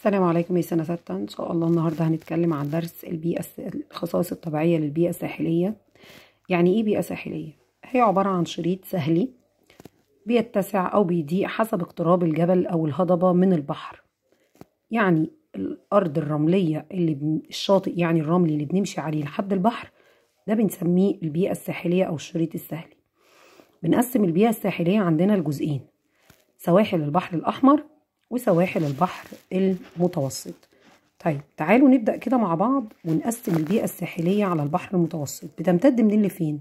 السلام عليكم يا سنة ستة إن شاء الله النهاردة هنتكلم عن درس البيئة الخصائص الطبيعية للبيئة الساحلية يعني إيه بيئة ساحلية؟ هي عبارة عن شريط سهلي بيتسع أو بيضيق حسب اقتراب الجبل أو الهضبة من البحر يعني الأرض الرملية اللي الشاطئ يعني الرملي اللي بنمشي عليه لحد البحر ده بنسميه البيئة الساحلية أو الشريط السهلي بنقسم البيئة الساحلية عندنا لجزئين سواحل البحر الأحمر وسواحل البحر المتوسط طيب تعالوا نبدأ كده مع بعض ونقسم البيئة الساحلية على البحر المتوسط بتمتد منين لفين؟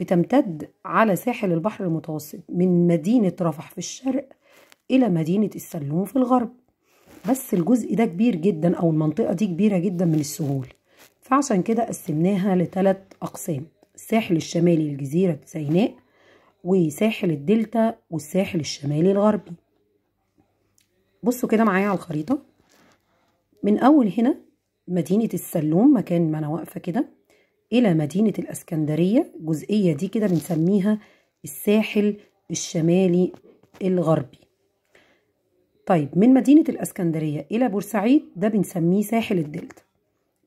بتمتد على ساحل البحر المتوسط من مدينة رفح في الشرق إلى مدينة السلوم في الغرب بس الجزء ده كبير جدا أو المنطقة دي كبيرة جدا من السهول فعشان كده قسمناها لثلاث أقسام الساحل الشمالي لجزيرة سيناء وساحل الدلتا والساحل الشمالي الغربي بصوا كده معايا على الخريطة من أول هنا مدينة السلوم مكان ما أنا واقفة كده إلى مدينة الأسكندرية الجزئية دي كده بنسميها الساحل الشمالي الغربي طيب من مدينة الأسكندرية إلى بورسعيد ده بنسميه ساحل الدلتا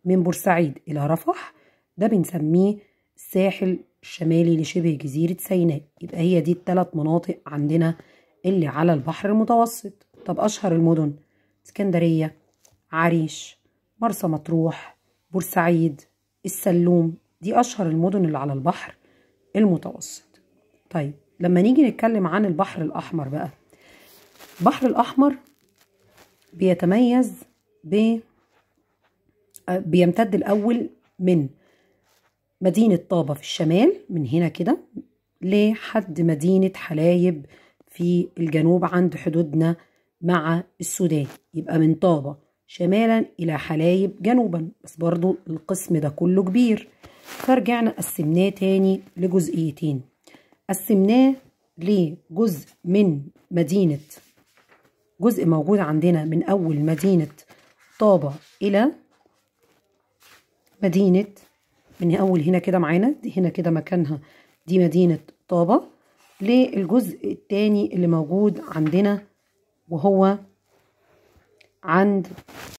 من بورسعيد إلى رفح ده بنسميه الساحل الشمالي لشبه جزيرة سيناء يبقى هي دي التلات مناطق عندنا اللي على البحر المتوسط طب أشهر المدن اسكندرية عريش مرسى مطروح بورسعيد السلوم دي أشهر المدن اللي على البحر المتوسط طيب لما نيجي نتكلم عن البحر الأحمر بقى البحر الأحمر بيتميز ب آه، بيمتد الأول من مدينة طابة في الشمال من هنا كده لحد مدينة حلايب في الجنوب عند حدودنا مع السودان يبقى من طابة شمالا إلى حلايب جنوبا بس برضو القسم ده كله كبير فرجعنا قسمناه تاني لجزئيتين قسمناه لجزء من مدينة جزء موجود عندنا من أول مدينة طابة إلى مدينة من أول هنا كده معانا دي هنا كده مكانها دي مدينة طابة للجزء التاني اللي موجود عندنا وهو عند